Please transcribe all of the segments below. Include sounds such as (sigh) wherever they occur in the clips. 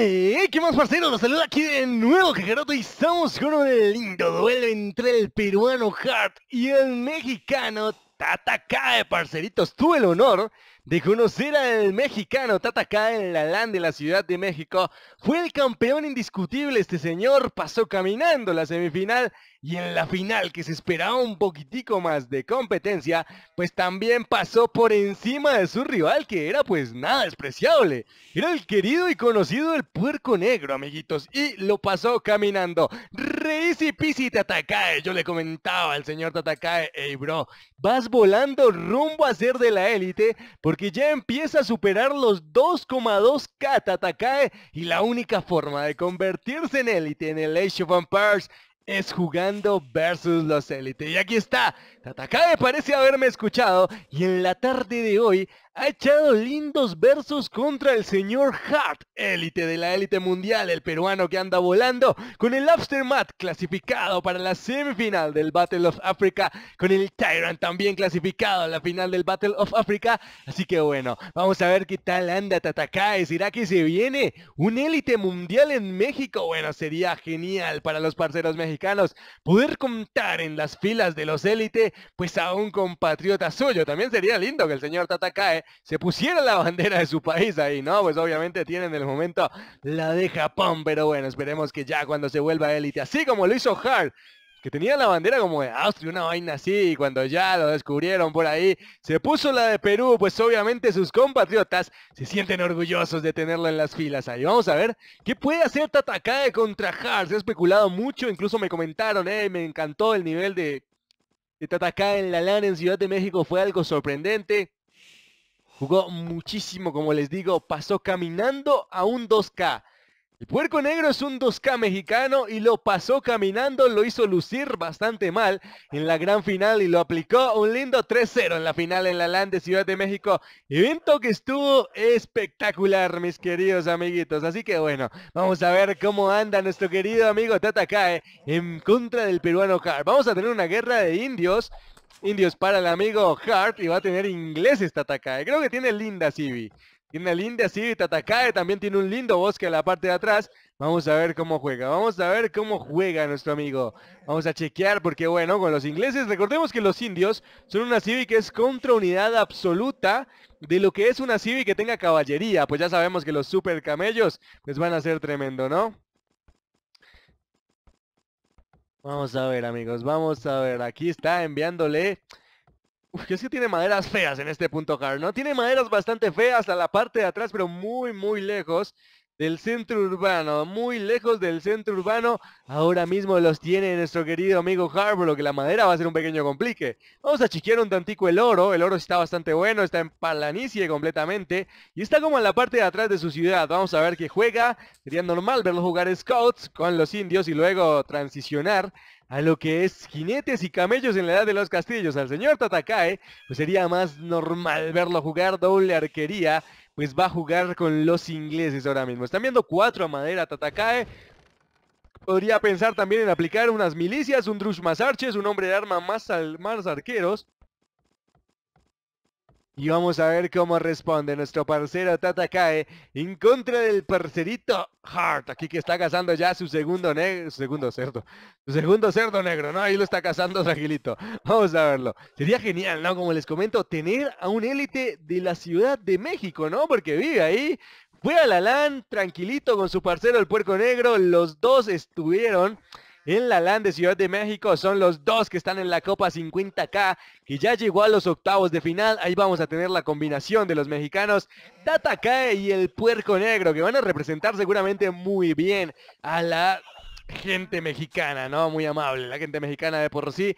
Eh, ¿Qué más, parceros? Nos saluda aquí de nuevo Cajaroto y estamos con un lindo duelo entre el peruano Hart y el mexicano Tata parceritos. Tuve el honor de conocer al mexicano Tata en la LAN de la Ciudad de México. Fue el campeón indiscutible este señor, pasó caminando la semifinal y en la final que se esperaba un poquitico más de competencia, pues también pasó por encima de su rival que era pues nada despreciable. Era el querido y conocido el puerco negro, amiguitos, y lo pasó caminando. Reisi Pisi Tatakae, yo le comentaba al señor Tatakae, hey bro, vas volando rumbo a ser de la élite porque ya empieza a superar los 2,2k Tatakae y la única forma de convertirse en élite en el Age of Empires es jugando versus los élites. Y aquí está, Tatakae parece haberme escuchado y en la tarde de hoy ha echado lindos versos contra el señor Hart, élite de la élite mundial, el peruano que anda volando con el Aftermath clasificado para la semifinal del Battle of Africa, con el Tyrant también clasificado a la final del Battle of Africa. Así que bueno, vamos a ver qué tal anda Tatakae. ¿Será que se viene un élite mundial en México? Bueno, sería genial para los parceros mexicanos poder contar en las filas de los élite pues a un compatriota suyo. También sería lindo que el señor Tatakae se pusiera la bandera de su país ahí, ¿no? Pues obviamente tiene en el momento la de Japón, pero bueno, esperemos que ya cuando se vuelva élite, así como lo hizo Hart, que tenía la bandera como de Austria, una vaina así, y cuando ya lo descubrieron por ahí, se puso la de Perú, pues obviamente sus compatriotas se sienten orgullosos de tenerlo en las filas ahí. Vamos a ver qué puede hacer Tatakae contra Hart. Se ha especulado mucho, incluso me comentaron, eh, me encantó el nivel de esta atacada en la LAN en Ciudad de México fue algo sorprendente. Jugó muchísimo, como les digo, pasó caminando a un 2K. El Puerco Negro es un 2K mexicano y lo pasó caminando, lo hizo lucir bastante mal en la gran final y lo aplicó un lindo 3-0 en la final en la LAN de Ciudad de México. Evento que estuvo espectacular, mis queridos amiguitos. Así que bueno, vamos a ver cómo anda nuestro querido amigo Tatakae en contra del peruano Hart Vamos a tener una guerra de indios. Indios para el amigo Hart y va a tener inglés Tatakae, Creo que tiene linda CV tiene una linda, sí, Tatakae también tiene un lindo bosque en la parte de atrás. Vamos a ver cómo juega, vamos a ver cómo juega nuestro amigo. Vamos a chequear porque bueno, con los ingleses, recordemos que los indios son una civi que es contra unidad absoluta de lo que es una civi que tenga caballería. Pues ya sabemos que los super camellos les van a ser tremendo, ¿no? Vamos a ver amigos, vamos a ver, aquí está enviándole es que tiene maderas feas en este punto car ¿no? Tiene maderas bastante feas a la parte de atrás, pero muy, muy lejos del centro urbano, muy lejos del centro urbano. Ahora mismo los tiene nuestro querido amigo lo que la madera va a ser un pequeño complique. Vamos a chiquear un tantico el oro, el oro está bastante bueno, está en palanicie completamente y está como en la parte de atrás de su ciudad. Vamos a ver qué juega, sería normal verlo jugar scouts con los indios y luego transicionar a lo que es jinetes y camellos en la edad de los castillos. Al señor Tatakae, pues sería más normal verlo jugar doble arquería pues va a jugar con los ingleses ahora mismo. Están viendo cuatro a madera Tatakae. Podría pensar también en aplicar unas milicias, un Drush más arches, un hombre de arma más, al, más arqueros. Y vamos a ver cómo responde nuestro parcero Tata Kae en contra del parcerito Hart. Aquí que está cazando ya su segundo negro, segundo cerdo, su segundo cerdo negro, ¿no? Ahí lo está cazando tranquilito. Vamos a verlo. Sería genial, ¿no? Como les comento, tener a un élite de la Ciudad de México, ¿no? Porque vive ahí. Fue a la LAN tranquilito con su parcero el puerco negro. Los dos estuvieron en la LAN de Ciudad de México. Son los dos que están en la Copa 50K, que ya llegó a los octavos de final. Ahí vamos a tener la combinación de los mexicanos Tata Kae y el Puerco Negro, que van a representar seguramente muy bien a la gente mexicana, ¿no? Muy amable, la gente mexicana de por sí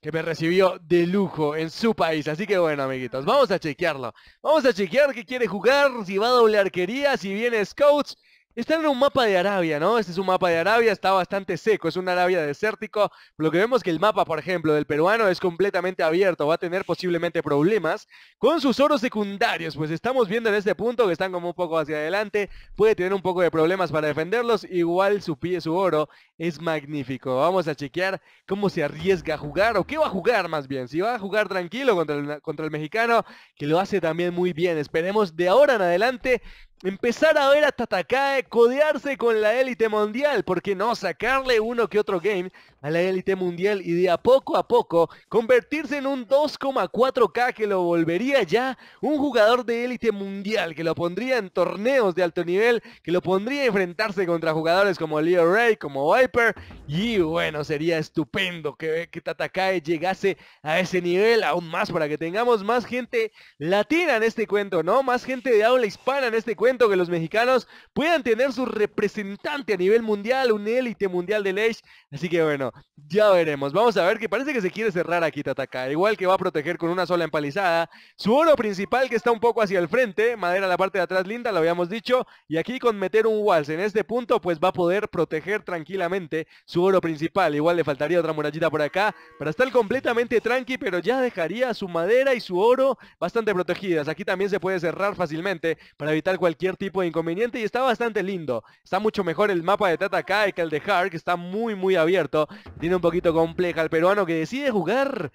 que me recibió de lujo en su país. Así que bueno, amiguitos, vamos a chequearlo. Vamos a chequear qué quiere jugar, si va a doble arquería, si viene Scouts. Están en un mapa de Arabia, ¿no? Este es un mapa de Arabia, está bastante seco, es un Arabia desértico. Lo que vemos que el mapa, por ejemplo, del peruano es completamente abierto, va a tener posiblemente problemas con sus oros secundarios, pues estamos viendo en este punto que están como un poco hacia adelante, puede tener un poco de problemas para defenderlos, igual su pie, su oro es magnífico. Vamos a chequear cómo se arriesga a jugar o qué va a jugar más bien, si va a jugar tranquilo contra el mexicano, que lo hace también muy bien. Esperemos de ahora en adelante empezar a ver a Tatakae codearse con la élite mundial, porque no sacarle uno que otro game a la élite mundial y de a poco a poco convertirse en un 2,4K que lo volvería ya un jugador de élite mundial, que lo pondría en torneos de alto nivel, que lo pondría a enfrentarse contra jugadores como Leo Ray, como Viper, y bueno, sería estupendo que, que Tatakae llegase a ese nivel aún más para que tengamos más gente latina en este cuento, ¿no? Más gente de habla hispana en este cuento que los mexicanos puedan tener su representante a nivel mundial, un élite mundial de leche. Así que bueno, ya veremos. Vamos a ver que parece que se quiere cerrar aquí Tataka. Igual que va a proteger con una sola empalizada. Su oro principal que está un poco hacia el frente. Madera a la parte de atrás linda, lo habíamos dicho. Y aquí con meter un waltz en este punto, pues va a poder proteger tranquilamente su oro principal. Igual le faltaría otra murallita por acá para estar completamente tranqui, pero ya dejaría su madera y su oro bastante protegidas. Aquí también se puede cerrar fácilmente para evitar cualquier tipo de inconveniente y está bastante lindo. Está mucho mejor el mapa de Tata Kai que el de Hark, que está muy muy abierto. Tiene un poquito compleja el peruano que decide jugar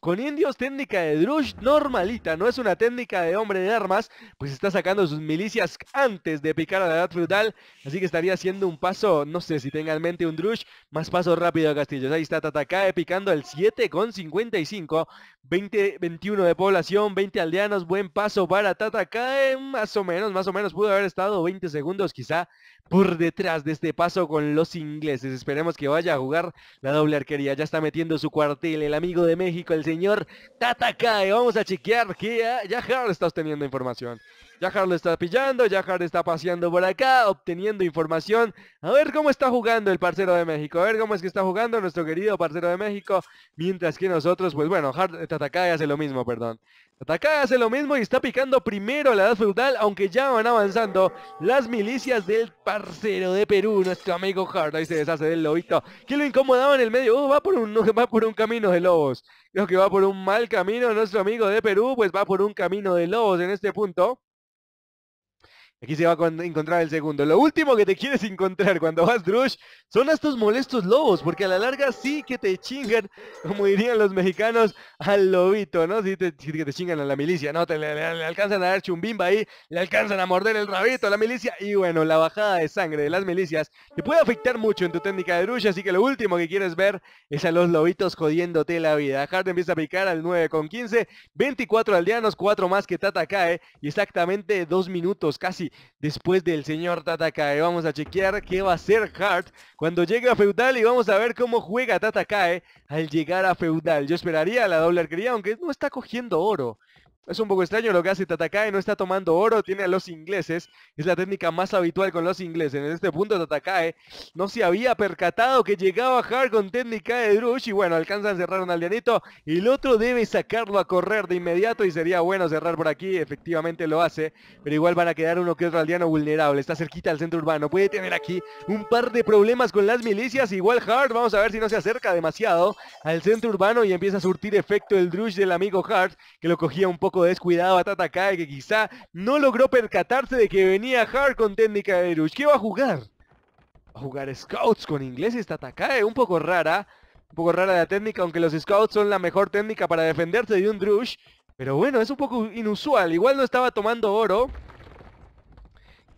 con indios, técnica de Drush normalita, no es una técnica de hombre de armas, pues está sacando sus milicias antes de picar a la edad frutal así que estaría haciendo un paso, no sé si tenga en mente un Drush, más paso rápido a Castillos. Ahí está Tatakae picando el 7 con 55, 20, 21 de población, 20 aldeanos, buen paso para Tatakae, más o menos, más o menos, pudo haber estado 20 segundos quizá por detrás de este paso con los ingleses. Esperemos que vaya a jugar la doble arquería, ya está metiendo su cuartel el amigo de México, el señor Tatakae. Vamos a chequear que ¿eh? ya, ya está obteniendo información. Jahar lo está pillando, Jahar está paseando por acá, obteniendo información. A ver cómo está jugando el parcero de México, a ver cómo es que está jugando nuestro querido parcero de México. Mientras que nosotros, pues bueno, Hard, eh, y hace lo mismo, perdón. y hace lo mismo y está picando primero la edad feudal, aunque ya van avanzando las milicias del parcero de Perú, nuestro amigo Hard. Ahí se deshace del lobito, qué lo incomodaba en el medio. Uh, va por un, (laughs) va por un camino de lobos. Creo que va por un mal camino nuestro amigo de Perú, pues va por un camino de lobos en este punto. Aquí se va a encontrar el segundo. Lo último que te quieres encontrar cuando vas Drush son estos molestos lobos, porque a la larga sí que te chingan, como dirían los mexicanos, al lobito, ¿no? Sí, te, que te chingan a la milicia, ¿no? Te, le, alcanzan a dar chumbimba ahí, le alcanzan a morder el rabito a la milicia, y bueno, la bajada de sangre de las milicias te puede afectar mucho en tu técnica de Drush, así que lo último que quieres ver es a los lobitos jodiéndote la vida. Hard empieza a picar al 9 con 15, 24 aldeanos, 4 más que Tata cae, y exactamente 2 minutos, casi después del señor Tatakae. Vamos a chequear qué va a hacer Hart cuando llegue a Feudal y vamos a ver cómo juega Tatakae al llegar a Feudal. Yo esperaría la doble arquería, aunque no está cogiendo oro. Es un poco extraño lo que hace Tatakae, no está tomando oro, tiene a los ingleses, es la técnica más habitual con los ingleses. En este punto Tatakae no se había percatado que llegaba Hart con técnica de Drush y bueno, alcanza a cerrar un aldeanito y el otro debe sacarlo a correr de inmediato y sería bueno cerrar por aquí, efectivamente lo hace, pero igual van a quedar uno que otro aldeano vulnerable, está cerquita al centro urbano, puede tener aquí un par de problemas con las milicias, igual Hart, vamos a ver si no se acerca demasiado al centro urbano y empieza a surtir efecto el Drush del amigo Hart, que lo cogía un poco descuidado a Tata que quizá no logró percatarse de que venía hard con técnica de Rush. ¿Qué va a jugar? ¿Va a jugar scouts con ingleses Tatakae, Un poco rara. Un poco rara la técnica, aunque los scouts son la mejor técnica para defenderse de un Drush. Pero bueno, es un poco inusual. Igual no estaba tomando oro.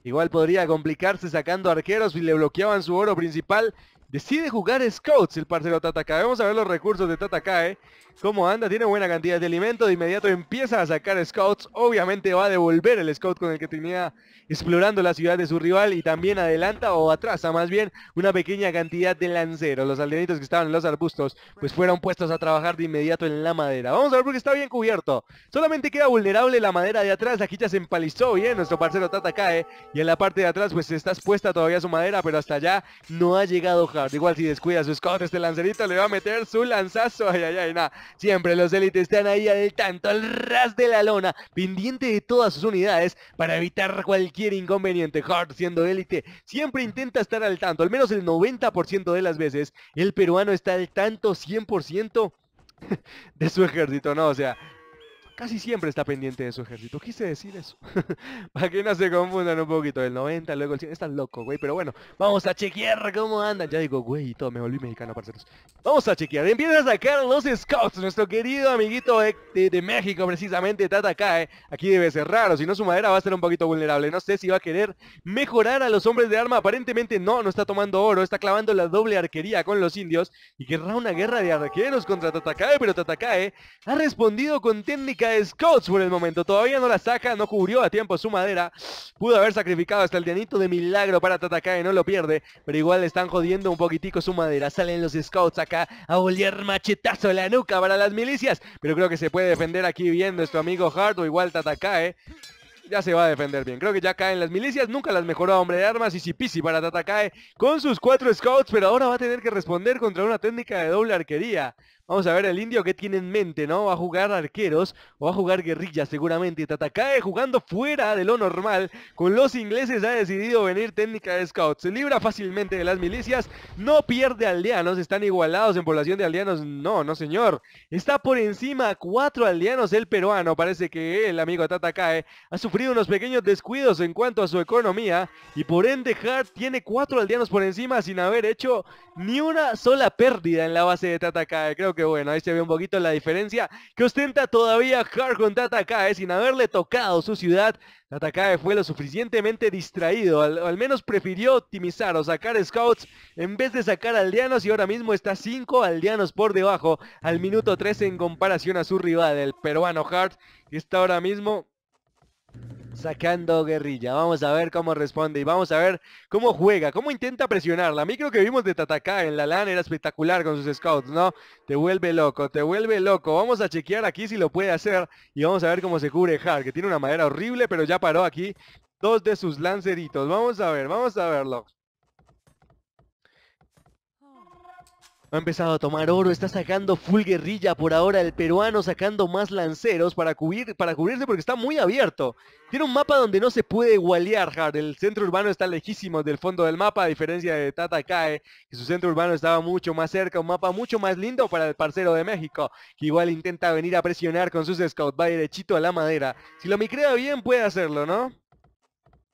Igual podría complicarse sacando arqueros y le bloqueaban su oro principal. Decide jugar Scouts el parcero Tatakae. Vamos a ver los recursos de Tatakae cómo anda, tiene buena cantidad de alimento, de inmediato empieza a sacar scouts, obviamente va a devolver el scout con el que tenía explorando la ciudad de su rival y también adelanta o atrasa más bien una pequeña cantidad de lanceros, los aldeanitos que estaban en los arbustos pues fueron puestos a trabajar de inmediato en la madera, vamos a ver porque está bien cubierto, solamente queda vulnerable la madera de atrás, aquí ya se empalizó bien, nuestro parcero Tata cae y en la parte de atrás pues está expuesta todavía su madera pero hasta allá no ha llegado Hard, igual si descuida su scout este lancerito le va a meter su lanzazo, (laughs) ay ay ay, nada Siempre los élites están ahí al tanto, al ras de la lona, pendiente de todas sus unidades para evitar cualquier inconveniente. Hart, siendo élite, siempre intenta estar al tanto. Al menos el 90% de las veces, el peruano está al tanto 100% (laughs) de su ejército, ¿no? O sea, casi siempre está pendiente de su ejército. Quise decir eso. (laughs) Para que no se confundan un poquito. El 90, luego el 100. Están locos, güey. Pero bueno, vamos a chequear cómo andan. Ya digo, güey, y todo. Me volví mexicano, parceros. Vamos a chequear. Empieza a sacar los scouts. Nuestro querido amiguito de, México, precisamente, Tata eh. Aquí debe ser raro. Si no, su madera va a ser un poquito vulnerable. No sé si va a querer mejorar a los hombres de arma. Aparentemente no, no está tomando oro. Está clavando la doble arquería con los indios. Y querrá una guerra de arqueros contra Tatakae. Pero Tatakae eh, ha respondido con técnica Scouts por el momento. Todavía no la saca, no cubrió a tiempo su madera. Pudo haber sacrificado hasta el dianito de milagro para y no lo pierde. Pero igual le están jodiendo un poquitico su madera. Salen los Scouts acá a bolear machetazo la nuca para las milicias. Pero creo que se puede defender aquí viendo nuestro amigo O Igual Tatakae ¿eh? ya se va a defender bien. Creo que ya caen las milicias, nunca las mejoró hombre de armas y si pisi para Tatakae con sus cuatro scouts, pero ahora va a tener que responder contra una técnica de doble arquería. Vamos a ver el indio que tiene en mente, ¿no? Va a jugar arqueros o va a jugar guerrilla seguramente. Tatakae jugando fuera de lo normal. Con los ingleses ha decidido venir técnica de scout. Se libra fácilmente de las milicias. No pierde aldeanos. Están igualados en población de aldeanos. No, no señor. Está por encima cuatro aldeanos el peruano. Parece que el amigo Tatakae ha sufrido unos pequeños descuidos en cuanto a su economía. Y por ende Hart tiene cuatro aldeanos por encima sin haber hecho ni una sola pérdida en la base de Tatakae. Creo que bueno, ahí se ve un poquito la diferencia que ostenta todavía Hart con Tatakae eh, sin haberle tocado su ciudad. Tatakae fue lo suficientemente distraído, al, menos prefirió optimizar o sacar scouts en vez de sacar aldeanos y ahora mismo está 5 aldeanos por debajo al minuto 13 en comparación a su rival, el peruano Hart, que está ahora mismo sacando guerrilla. Vamos a ver cómo responde y vamos a ver cómo juega, cómo intenta presionarla. La creo que vimos de Tataká en la LAN era espectacular con sus scouts, ¿no? Te vuelve loco, te vuelve loco. Vamos a chequear aquí si lo puede hacer y vamos a ver cómo se cubre Hard, que tiene una manera horrible, pero ya paró aquí dos de sus lanceritos. Vamos a ver, vamos a verlo. Ha empezado a tomar oro, está sacando full guerrilla por ahora el peruano sacando más lanceros para, cubrir, para cubrirse porque está muy abierto. Tiene un mapa donde no se puede gualear, El centro urbano está lejísimo del fondo del mapa, a diferencia de Tata que su centro urbano estaba mucho más cerca, un mapa mucho más lindo para el parcero de México, que igual intenta venir a presionar con sus scouts. Va derechito a la madera. Si lo micrea bien, puede hacerlo, ¿no?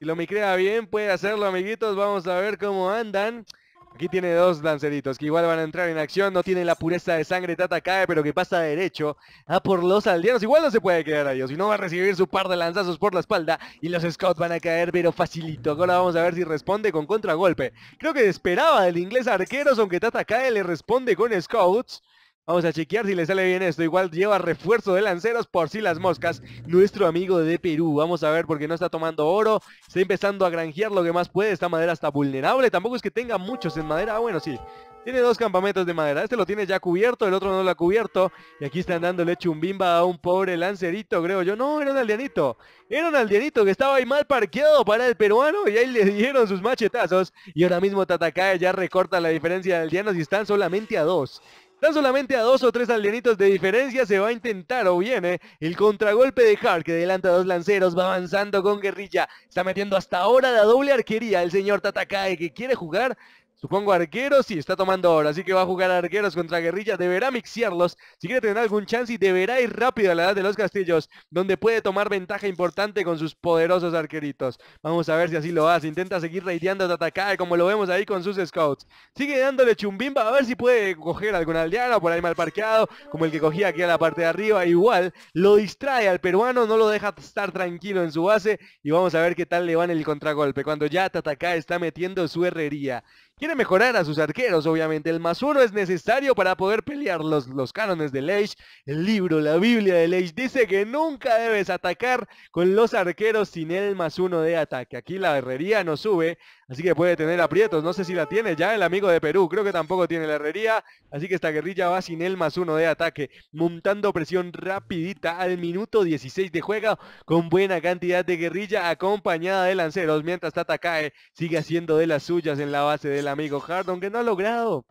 Si lo micrea bien, puede hacerlo, amiguitos. Vamos a ver cómo andan. Aquí tiene dos lanceritos que igual van a entrar en acción. No tiene la pureza de sangre. Tata cae, pero que pasa derecho a por los aldeanos. Igual no se puede quedar a ellos. Y no va a recibir su par de lanzazos por la espalda. Y los scouts van a caer, pero facilito. Ahora vamos a ver si responde con contragolpe. Creo que esperaba el inglés arqueros, aunque Tata cae le responde con scouts. Vamos a chequear si le sale bien esto. Igual lleva refuerzo de lanceros por si las moscas. Nuestro amigo de Perú. Vamos a ver porque no está tomando oro. Está empezando a granjear lo que más puede. Esta madera está vulnerable. Tampoco es que tenga muchos en madera. Ah, bueno, sí. Tiene dos campamentos de madera. Este lo tiene ya cubierto, el otro no lo ha cubierto. Y aquí están dándole bimba a un pobre lancerito, creo yo. No, era un aldeanito. Era un aldeanito que estaba ahí mal parqueado para el peruano. Y ahí le dieron sus machetazos. Y ahora mismo Tatakae ya recorta la diferencia de aldeanos y están solamente a dos. Tan solamente a dos o tres aldeanitos de diferencia se va a intentar o viene eh, el contragolpe de Hart que adelanta a dos lanceros, va avanzando con guerrilla, está metiendo hasta ahora la doble arquería el señor Tatakae que quiere jugar Supongo arqueros, sí, está tomando ahora, así que va a jugar arqueros contra guerrillas, deberá mixiarlos, si quiere tener algún chance y deberá ir rápido a la edad de los castillos, donde puede tomar ventaja importante con sus poderosos arqueritos. Vamos a ver si así lo hace, intenta seguir raideando a atacar, como lo vemos ahí con sus scouts. Sigue dándole chumbimba, a ver si puede coger algún aldeano por ahí mal parqueado, como el que cogía aquí a la parte de arriba, igual lo distrae al peruano, no lo deja estar tranquilo en su base, y vamos a ver qué tal le va en el contragolpe, cuando ya Tatakae está metiendo su herrería. Quiere mejorar a sus arqueros, obviamente. El más uno es necesario para poder pelear los, cánones de Leish. El libro, la Biblia de Leish dice que nunca debes atacar con los arqueros sin el más uno de ataque. Aquí la herrería no sube así que puede tener aprietos. No sé si la tiene ya el amigo de Perú, creo que tampoco tiene la herrería, así que esta guerrilla va sin el más uno de ataque, montando presión rapidita al minuto 16 de juego, con buena cantidad de guerrilla acompañada de lanceros, mientras Tatakae sigue haciendo de las suyas en la base del amigo Hardon, que no ha logrado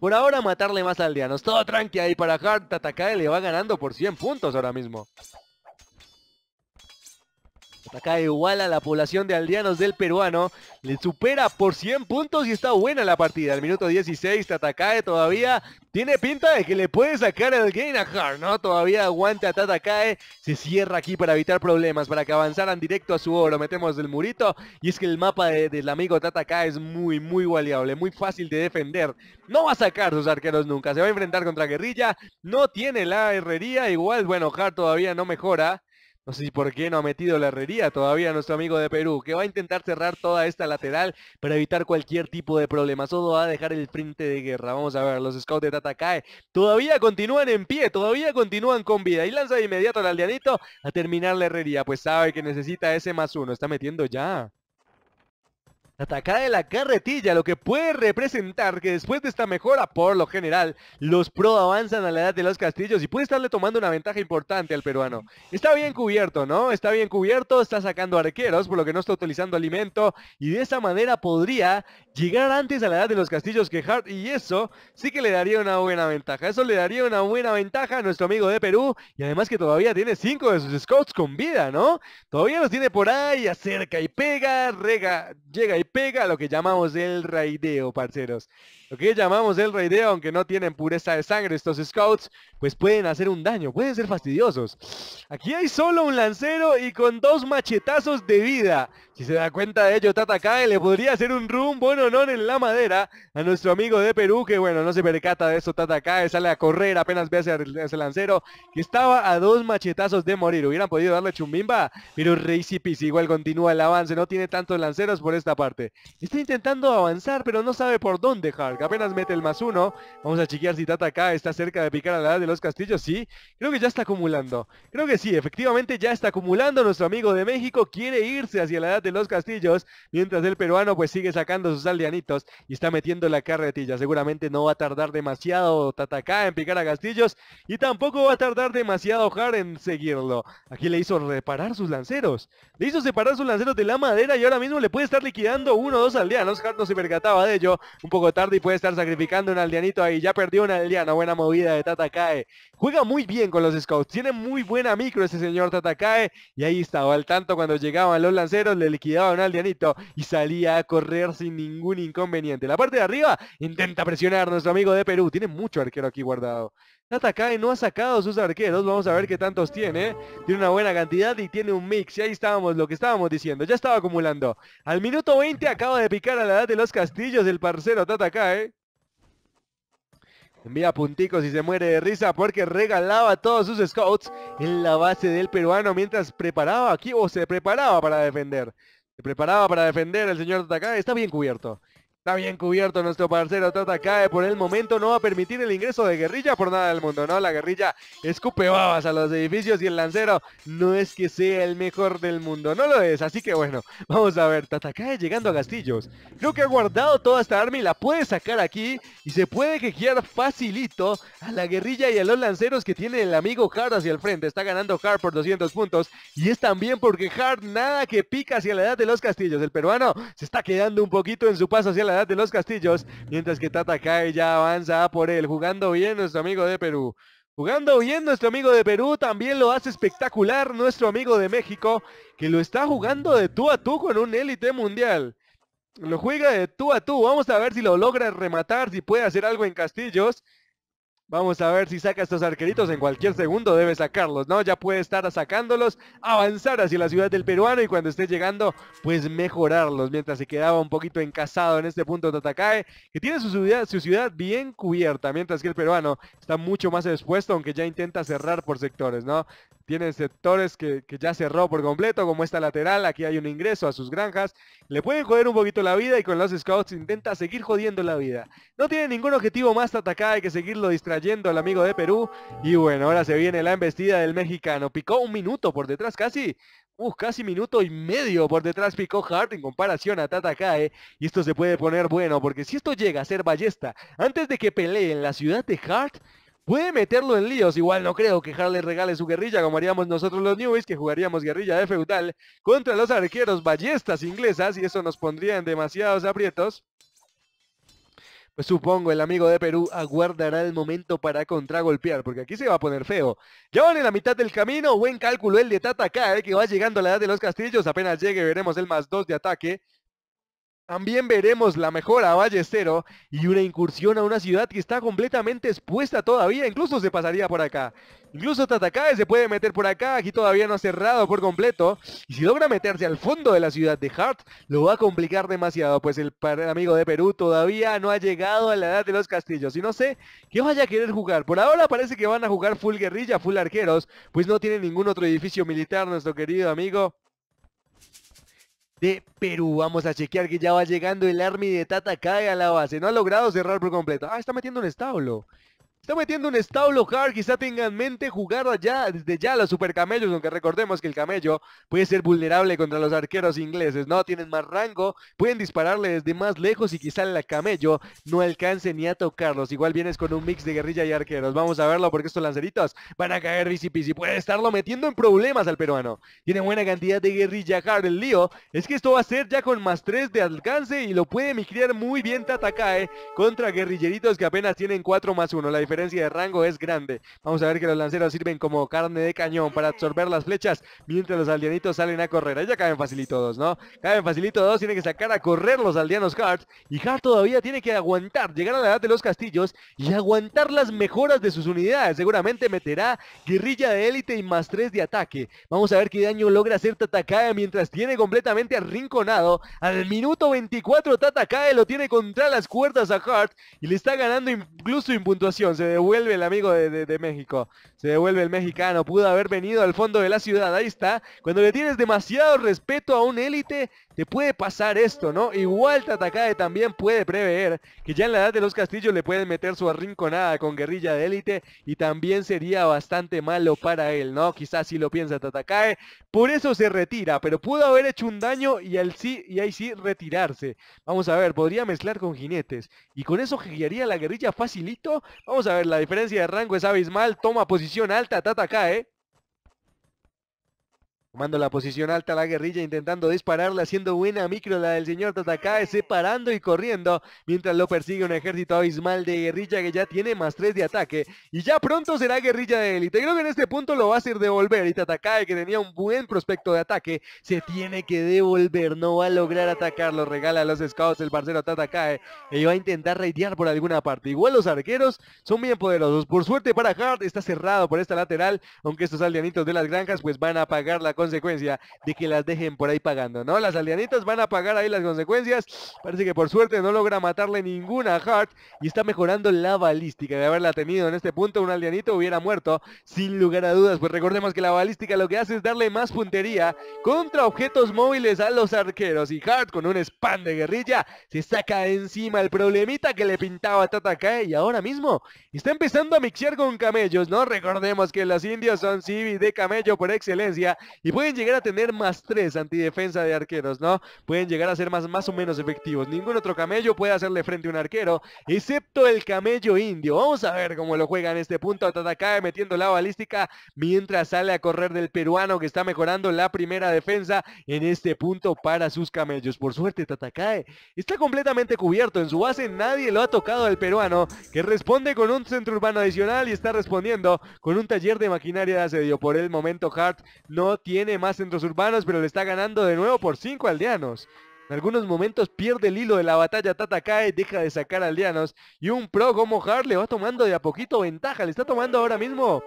por ahora matarle más aldeanos. Todo tranqui ahí para Hard, Tatakae le va ganando por 100 puntos ahora mismo. Pues igual a la población de aldeanos del peruano. Le supera por 100 puntos y está buena la partida. Al minuto 16, Tatakae todavía tiene pinta de que le puede sacar el gain a Hart, ¿no? Todavía a Tatakae. Se cierra aquí para evitar problemas, para que avanzaran directo a su oro. Metemos el murito. Y es que el mapa del amigo Tatakae es muy, muy valiable, muy fácil de defender. No va a sacar sus arqueros nunca. Se va a enfrentar contra Guerrilla. No tiene la herrería. Igual, bueno, Hart todavía no mejora. No sé si por qué no ha metido la herrería todavía nuestro amigo de Perú, que va a intentar cerrar toda esta lateral para evitar cualquier tipo de problema. Solo va a dejar el frente de guerra. Vamos a ver, los scouts de Cae. todavía continúan en pie, todavía continúan con vida. Y lanza de inmediato al aldeanito a terminar la herrería, pues sabe que necesita ese más uno. Está metiendo ya atacada de la carretilla, lo que puede representar que después de esta mejora, por lo general, los pro avanzan a la edad de los castillos y puede estarle tomando una ventaja importante al peruano. Está bien cubierto, ¿no? Está bien cubierto, está sacando arqueros, por lo que no está utilizando alimento y de esa manera podría llegar antes a la edad de los castillos que Hart y eso sí que le daría una buena ventaja. Eso le daría una buena ventaja a nuestro amigo de Perú y además que todavía tiene cinco de sus scouts con vida, ¿no? Todavía los tiene por ahí, acerca y pega, rega, llega y pega, lo que llamamos el raideo, parceros. Lo que llamamos el raideo, aunque no tienen pureza de sangre estos scouts, pues pueden hacer un daño, pueden ser fastidiosos. Aquí hay solo un lancero y con dos machetazos de vida. Si se da cuenta de ello, Tata Kae le podría hacer un rumbo, bueno honor en la madera a nuestro amigo de Perú, que bueno, no se percata de eso, Tata Cae, sale a correr, apenas ve hacia ese lancero, que estaba a dos machetazos de morir. Hubieran podido darle chumbimba, pero si Pis igual continúa el avance, no tiene tantos lanceros por esta parte. Está intentando avanzar, pero no sabe por dónde Hark. Apenas mete el más uno. Vamos a chequear si Tata cae, está cerca de picar a la edad de los castillos. Sí, creo que ya está acumulando. Creo que sí, efectivamente ya está acumulando. Nuestro amigo de México quiere irse hacia la edad de los castillos, mientras el peruano pues sigue sacando sus y está metiendo la carretilla. Seguramente no va a tardar demasiado Tatakae en picar a Castillos y tampoco va a tardar demasiado Har en seguirlo. Aquí le hizo reparar sus lanceros. Le hizo separar sus lanceros de la madera y ahora mismo le puede estar liquidando uno o dos aldeanos. Har no se percataba de ello. Un poco tarde y puede estar sacrificando un aldeanito ahí. Ya perdió un aldeano. Buena movida de Tatakae. Juega muy bien con los scouts. Tiene muy buena micro ese señor Tatakae. Y ahí estaba al tanto cuando llegaban los lanceros. Le liquidaban un aldeanito y salía a correr sin ningún ningún inconveniente. La parte de arriba intenta presionar nuestro amigo de Perú. Tiene mucho arquero aquí guardado. y no ha sacado sus arqueros. Vamos a ver qué tantos tiene. Tiene una buena cantidad y tiene un mix. Y ahí estábamos, lo que estábamos diciendo. Ya estaba acumulando. Al minuto 20 acaba de picar a la edad de los castillos el parcero acá Envía punticos y se muere de risa porque regalaba todos sus scouts en la base del peruano mientras preparaba aquí o se preparaba para defender. Se preparaba para defender el señor Takai, Está bien cubierto. Está bien cubierto nuestro parcero Tata Por el momento no va a permitir el ingreso de guerrilla por nada del mundo, ¿no? La guerrilla escupe babas a los edificios y el lancero no es que sea el mejor del mundo. No lo es, así que bueno, vamos a ver. Tata llegando a Castillos. Creo que ha guardado toda esta arma y la puede sacar aquí. Y se puede quejear facilito a la guerrilla y a los lanceros que tiene el amigo Hart hacia el frente. Está ganando Hart por 200 puntos. Y es también porque Hart nada que pica hacia la edad de los Castillos. El peruano se está quedando un poquito en su paso hacia la de los castillos, mientras que Tata Kai ya avanza por él, jugando bien nuestro amigo de Perú. Jugando bien nuestro amigo de Perú, también lo hace espectacular nuestro amigo de México, que lo está jugando de tú a tú con un élite mundial. Lo juega de tú a tú, vamos a ver si lo logra rematar, si puede hacer algo en castillos. Vamos a ver si saca estos arqueritos. En cualquier segundo debe sacarlos, ¿no? Ya puede estar sacándolos, avanzar hacia la ciudad del peruano y cuando esté llegando, pues mejorarlos. Mientras se quedaba un poquito encasado en este punto Atacae, que tiene su ciudad, su ciudad bien cubierta, mientras que el peruano está mucho más expuesto, aunque ya intenta cerrar por sectores, ¿no? tienen sectores que, ya cerró por completo, como esta lateral, aquí hay un ingreso a sus granjas, le pueden joder un poquito la vida y con los scouts intenta seguir jodiendo la vida. No tiene ningún objetivo más Tataka. hay que seguirlo distrayendo al amigo de Perú. Y bueno, ahora se viene la embestida del mexicano. Picó un minuto por detrás casi. Uh, casi minuto y medio por detrás picó Hart en comparación a Tata Y esto se puede poner bueno, porque si esto llega a ser ballesta antes de que pelee en la ciudad de Hart, Puede meterlo en líos, igual no creo que Harley regale su guerrilla como haríamos nosotros los Newbies, que jugaríamos guerrilla de feudal contra los arqueros ballestas inglesas y eso nos pondría en demasiados aprietos. Pues supongo el amigo de Perú aguardará el momento para contragolpear, porque aquí se va a poner feo. Ya van en la mitad del camino, buen cálculo el de Tata K, eh, que va llegando a la edad de los castillos, apenas llegue veremos el más 2 de ataque. También veremos la mejora a Ballestero y una incursión a una ciudad que está completamente expuesta todavía, incluso se pasaría por acá. Incluso Tatakae se puede meter por acá, aquí todavía no ha cerrado por completo. Y si logra meterse al fondo de la ciudad de Hart, lo va a complicar demasiado, pues el amigo de Perú todavía no ha llegado a la edad de los castillos. Y no sé qué vaya a querer jugar. Por ahora parece que van a jugar full guerrilla, full arqueros, pues no tiene ningún otro edificio militar nuestro querido amigo de Perú. Vamos a chequear que ya va llegando el Army de Tata Kaga a la base. No ha logrado cerrar por completo. Ah, está metiendo un establo está metiendo un establo hard, quizá tengan en mente jugar allá, desde ya a los super camellos, aunque recordemos que el camello puede ser vulnerable contra los arqueros ingleses, ¿no? Tienen más rango, pueden dispararle desde más lejos y quizá el camello no alcance ni a tocarlos. Igual vienes con un mix de guerrilla y arqueros. Vamos a verlo porque estos lanceritos van a caer bici bici. Puede estarlo metiendo en problemas al peruano. Tiene buena cantidad de guerrilla hard. El lío es que esto va a ser ya con más 3 de alcance y lo puede micriar muy bien Tatakae contra guerrilleritos que apenas tienen 4 más 1. La diferencia de rango es grande. Vamos a ver que los lanceros sirven como carne de cañón para absorber las flechas mientras los aldeanitos salen a correr. Ahí ya caen facilito dos, ¿no? Caben facilito dos, Tiene que sacar a correr los aldeanos Hart. Y Hart todavía tiene que aguantar, llegar a la edad de los castillos y aguantar las mejoras de sus unidades. Seguramente meterá guerrilla de élite y más 3 de ataque. Vamos a ver qué daño logra hacer Tatakae mientras tiene completamente arrinconado. Al minuto 24 Tatakae lo tiene contra las cuerdas a Hart y le está ganando incluso en puntuación se devuelve el amigo de, México. Se devuelve el mexicano. Pudo haber venido al fondo de la ciudad. Ahí está. Cuando le tienes demasiado respeto a un élite, te puede pasar esto, ¿no? Igual Tatakae también puede prever que ya en la edad de los castillos le pueden meter su arrinconada con guerrilla de élite y también sería bastante malo para él, ¿no? Quizás si sí lo piensa Tatakae, por eso se retira, pero pudo haber hecho un daño y, al sí, y ahí sí retirarse. Vamos a ver, podría mezclar con jinetes y con eso guiaría la guerrilla facilito. Vamos a ver, la diferencia de rango es abismal, toma posición alta Tatakae mando la posición alta la guerrilla, intentando dispararla, haciendo buena micro la del señor Tatakae, separando y corriendo, mientras lo persigue un ejército abismal de guerrilla que ya tiene más tres de ataque. Y ya pronto será guerrilla de élite. Creo que en este punto lo va a hacer devolver. Y Tatakae, que tenía un buen prospecto de ataque, se tiene que devolver. No va a lograr atacarlo. Regala a los scouts el parcero Tatakae. Eh, y va a intentar raidear por alguna parte. Igual los arqueros son bien poderosos. Por suerte para Hart, está cerrado por esta lateral. Aunque estos aldeanitos de las granjas pues van a pagar la cosa consecuencia de que las dejen por ahí pagando, ¿no? Las alianitas van a pagar ahí las consecuencias. Parece que por suerte no logra matarle ninguna a Hart y está mejorando la balística. De haberla tenido en este punto, un alianito hubiera muerto sin lugar a dudas. Pues recordemos que la balística lo que hace es darle más puntería contra objetos móviles a los arqueros. Y Hart con un spam de guerrilla se saca encima el problemita que le pintaba a Tata y ahora mismo está empezando a mixear con camellos, ¿no? Recordemos que los indios son civis de camello por excelencia y pueden llegar a tener más tres antidefensa de arqueros, ¿no? Pueden llegar a ser más, más o menos efectivos. Ningún otro camello puede hacerle frente a un arquero, excepto el camello indio. Vamos a ver cómo lo juega en este punto. Tatakae metiendo la balística mientras sale a correr del peruano que está mejorando la primera defensa en este punto para sus camellos. Por suerte, Tatakae está completamente cubierto. En su base nadie lo ha tocado al peruano, que responde con un centro urbano adicional y está respondiendo con un taller de maquinaria de asedio. Por el momento, Hart no tiene tiene más centros urbanos, pero le está ganando de nuevo por 5 aldeanos. En algunos momentos pierde el hilo de la batalla, Tata cae, deja de sacar aldeanos. Y un pro como Hart le va tomando de a poquito ventaja, le está tomando ahora mismo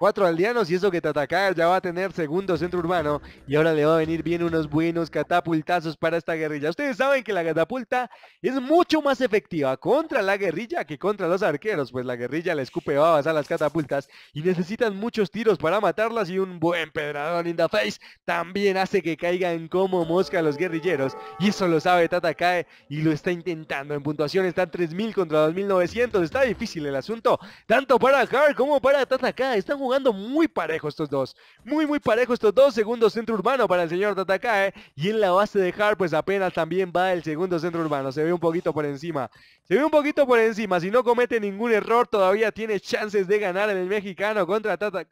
cuatro aldeanos y eso que Tataka ya va a tener segundo centro urbano y ahora le va a venir bien unos buenos catapultazos para esta guerrilla. Ustedes saben que la catapulta es mucho más efectiva contra la guerrilla que contra los arqueros, pues la guerrilla le escupe babas a las catapultas y necesitan muchos tiros para matarlas y un buen pedrador in the face también hace que caigan como mosca los guerrilleros y eso lo sabe Tatakae y lo está intentando. En puntuación están 3000 contra 2900, está difícil el asunto, tanto para Carl como para Tatakae, están jugando muy parejo estos dos. Muy, muy parejo estos dos. Segundo centro urbano para el señor Tatakae. Y en la base de Hart, pues apenas también va el segundo centro urbano. Se ve un poquito por encima. Se ve un poquito por encima. Si no comete ningún error, todavía tiene chances de ganar en el mexicano contra Tata...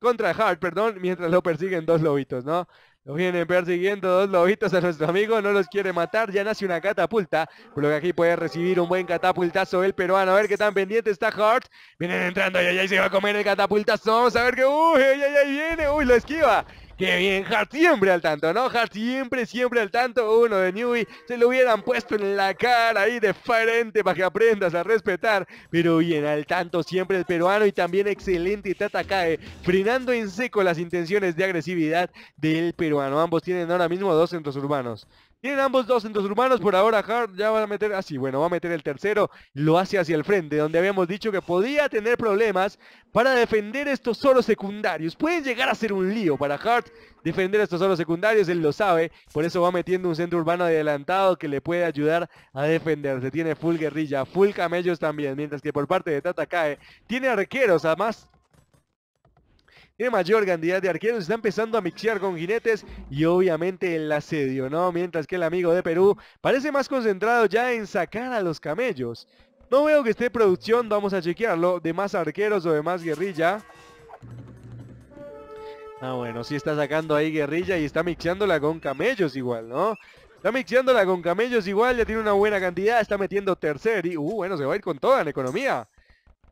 Contra Hart, perdón, mientras lo persiguen dos lobitos, ¿no? Lo vienen persiguiendo dos lobitos a nuestro amigo, no los quiere matar, ya nace una catapulta, por lo que aquí puede recibir un buen catapultazo el peruano, a ver qué tan pendiente está Hart. Vienen entrando, Y se va a comer el catapultazo, vamos a ver que, uy, ay, ay, viene, uy, lo esquiva. Qué bien, siempre al tanto, ¿no? siempre, siempre al tanto. Uno de Newey se lo hubieran puesto en la cara ahí de frente para que aprendas a respetar. Pero bien, al tanto siempre el peruano y también excelente Tata Cae, frenando en seco las intenciones de agresividad del peruano. Ambos tienen ahora mismo dos centros urbanos. Tienen ambos dos centros urbanos, por ahora Hart ya va a meter, así, ah, bueno, va a meter el tercero, lo hace hacia el frente, donde habíamos dicho que podía tener problemas para defender estos solos secundarios. Puede llegar a ser un lío para Hart defender estos solos secundarios, él lo sabe, por eso va metiendo un centro urbano adelantado que le puede ayudar a defenderse. Tiene full guerrilla, full camellos también, mientras que por parte de Tata Cae tiene arqueros, además tiene mayor cantidad de arqueros, está empezando a mixear con jinetes y obviamente el asedio, ¿no? Mientras que el amigo de Perú parece más concentrado ya en sacar a los camellos. No veo que esté producción, vamos a chequearlo, de más arqueros o de más guerrilla. Ah, bueno, sí está sacando ahí guerrilla y está mixeándola con camellos igual, ¿no? Está mixeándola con camellos igual, ya tiene una buena cantidad, está metiendo tercer y, uh, bueno, se va a ir con toda la economía.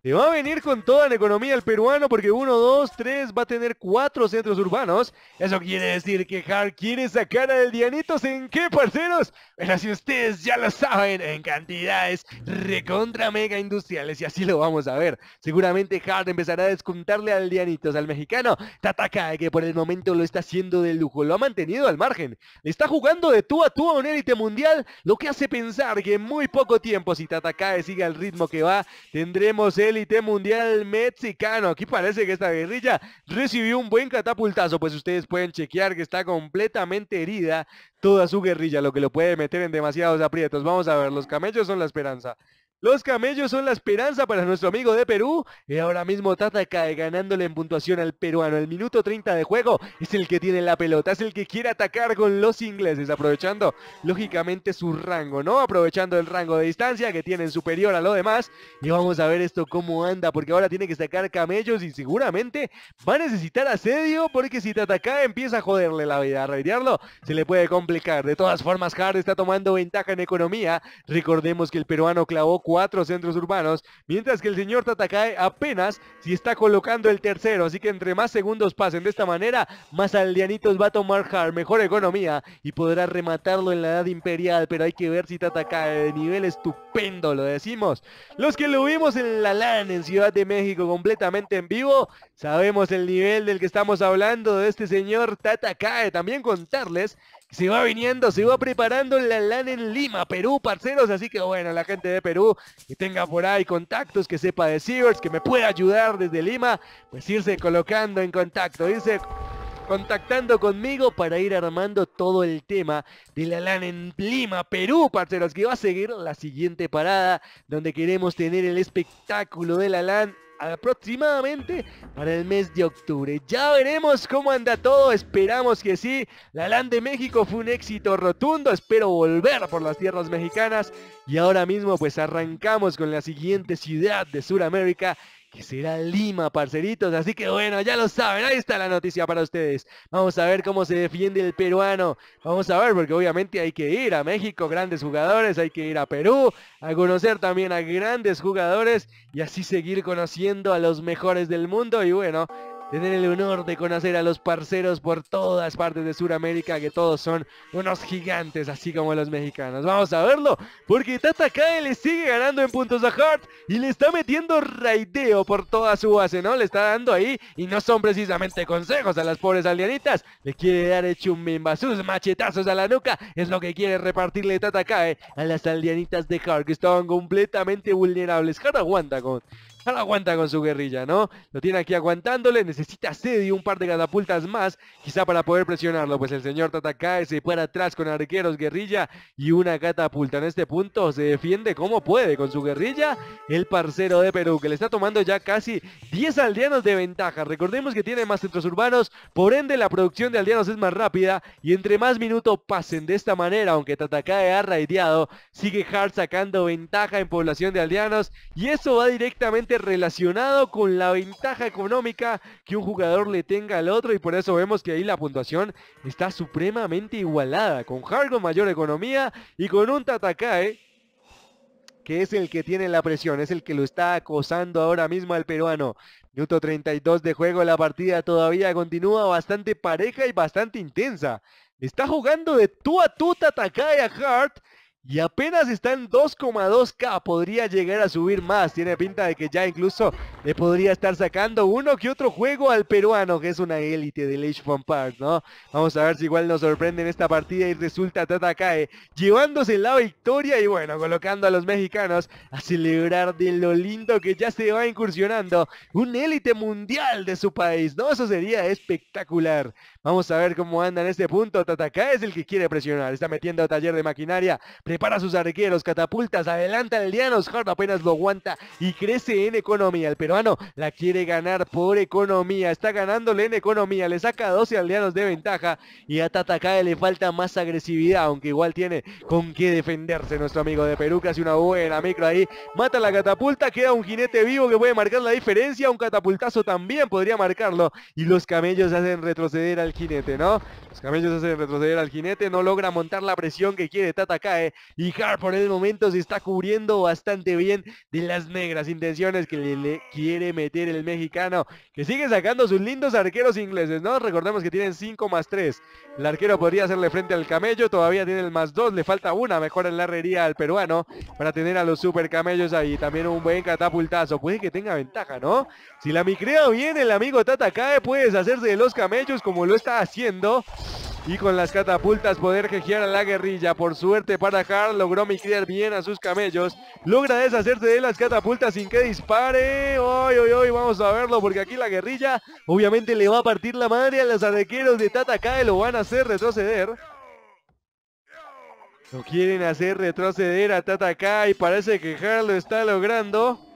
Se va a venir con toda la economía el peruano porque 1, 2, 3 va a tener cuatro centros urbanos. Eso quiere decir que Hart quiere sacar al Dianitos en qué, parceros. Pero si ustedes ya lo saben, en cantidades recontra mega industriales y así lo vamos a ver. Seguramente Hart empezará a descontarle al Dianitos, al mexicano Tatakae, que por el momento lo está haciendo de lujo, lo ha mantenido al margen. Le está jugando de tú a tú a un élite mundial, lo que hace pensar que en muy poco tiempo, si Tatakae sigue el ritmo que va, tendremos el élite mundial mexicano. Aquí parece que esta guerrilla recibió un buen catapultazo, pues ustedes pueden chequear que está completamente herida toda su guerrilla, lo que lo puede meter en demasiados aprietos. Vamos a ver, los camellos son la esperanza. Los camellos son la esperanza para nuestro amigo de Perú. Y ahora mismo Tata cae ganándole en puntuación al peruano. El minuto 30 de juego es el que tiene la pelota, es el que quiere atacar con los ingleses, aprovechando lógicamente su rango, ¿no? Aprovechando el rango de distancia que tienen superior a lo demás. Y vamos a ver esto cómo anda, porque ahora tiene que sacar camellos y seguramente va a necesitar asedio, porque si Tata empieza a joderle la vida. A reiriarlo se le puede complicar. De todas formas, Hard está tomando ventaja en economía. Recordemos que el peruano clavó cuatro centros urbanos, mientras que el señor Tatakae apenas si está colocando el tercero, así que entre más segundos pasen de esta manera, más aldeanitos va a tomar hard, mejor economía y podrá rematarlo en la edad imperial, pero hay que ver si Tatakae de nivel estupendo, lo decimos. Los que lo vimos en La LAN, en Ciudad de México, completamente en vivo, sabemos el nivel del que estamos hablando de este señor Tatakae, también contarles se va viniendo, se va preparando la LAN en Lima, Perú, parceros. Así que bueno, la gente de Perú que tenga por ahí contactos, que sepa de Sears, que me pueda ayudar desde Lima, pues irse colocando en contacto, irse contactando conmigo para ir armando todo el tema de la LAN en Lima, Perú, parceros, que va a seguir la siguiente parada donde queremos tener el espectáculo de la LAN aproximadamente para el mes de octubre. Ya veremos cómo anda todo, esperamos que sí. La Land de México fue un éxito rotundo, espero volver por las tierras mexicanas. Y ahora mismo pues arrancamos con la siguiente ciudad de Sudamérica que será Lima, parceritos. Así que bueno, ya lo saben, ahí está la noticia para ustedes. Vamos a ver cómo se defiende el peruano. Vamos a ver, porque obviamente hay que ir a México, grandes jugadores, hay que ir a Perú, a conocer también a grandes jugadores y así seguir conociendo a los mejores del mundo. Y bueno, tener el honor de conocer a los parceros por todas partes de Sudamérica, que todos son unos gigantes, así como los mexicanos. Vamos a verlo, porque Tata le sigue ganando en puntos a Hart y le está metiendo raideo por toda su base, ¿no? Le está dando ahí y no son precisamente consejos a las pobres aldeanitas. Le quiere dar hecho un sus machetazos a la nuca, es lo que quiere repartirle Tata a las aldeanitas de Hart, que estaban completamente vulnerables. Hart aguanta con (laughs) no aguanta con su guerrilla, ¿no? Lo tiene aquí aguantándole, necesita y un par de catapultas más, quizá para poder presionarlo, pues el señor Tatakae se para atrás con arqueros, guerrilla y una catapulta. En este punto se defiende como puede con su guerrilla el parcero de Perú, que le está tomando ya casi 10 aldeanos de ventaja. Recordemos que tiene más centros urbanos, por ende la producción de aldeanos es más rápida y entre más minutos pasen de esta manera, aunque Tatakae ha raideado, sigue Hart sacando ventaja en población de aldeanos y eso va directamente relacionado con la ventaja económica que un jugador le tenga al otro y por eso vemos que ahí la puntuación está supremamente igualada, con Hargo mayor economía y con un Tatakai que es el que tiene la presión, es el que lo está acosando ahora mismo al peruano. Minuto 32 de juego, la partida todavía continúa bastante pareja y bastante intensa. Está jugando de tú a tú Tatakai a Hart y apenas está en 2,2K, podría llegar a subir más. Tiene pinta de que ya incluso le podría estar sacando uno que otro juego al peruano, que es una élite de Age of Park, ¿no? Vamos a ver si igual nos sorprende en esta partida y resulta Tatakae... llevándose la victoria y bueno, colocando a los mexicanos a celebrar de lo lindo que ya se va incursionando un élite mundial de su país, ¿no? Eso sería espectacular. Vamos a ver cómo anda en este punto. Tata es el que quiere presionar, está metiendo a taller de maquinaria Separa sus arqueros, catapultas, adelanta el Llanos, Hart apenas lo aguanta y crece en economía. El peruano la quiere ganar por economía, está ganándole en economía, le saca 12 aldeanos de ventaja y a Tatakae le falta más agresividad, aunque igual tiene con qué defenderse nuestro amigo de Perú, casi una buena micro ahí, mata la catapulta, queda un jinete vivo que puede marcar la diferencia, un catapultazo también podría marcarlo y los camellos hacen retroceder al jinete, ¿no? Los camellos hacen retroceder al jinete, no logra montar la presión que quiere Tatacae y Hart por el momento se está cubriendo bastante bien de las negras intenciones que le, quiere meter el mexicano, que sigue sacando sus lindos arqueros ingleses, ¿no? Recordemos que tienen 5 más 3. El arquero podría hacerle frente al camello, todavía tiene el más 2, le falta una mejor en la herrería al peruano para tener a los super camellos ahí. También un buen catapultazo, puede que tenga ventaja, ¿no? Si la micrea viene el amigo Tata cae, puedes hacerse de los camellos como lo está haciendo y con las catapultas poder jejear a la guerrilla. Por suerte para Carl logró migrar bien a sus camellos. Logra deshacerse de las catapultas sin que dispare. Hoy, hoy, hoy vamos a verlo porque aquí la guerrilla obviamente le va a partir la madre a los arrequeros de y Lo van a hacer retroceder. Lo quieren hacer retroceder a y Parece que Carl lo está logrando.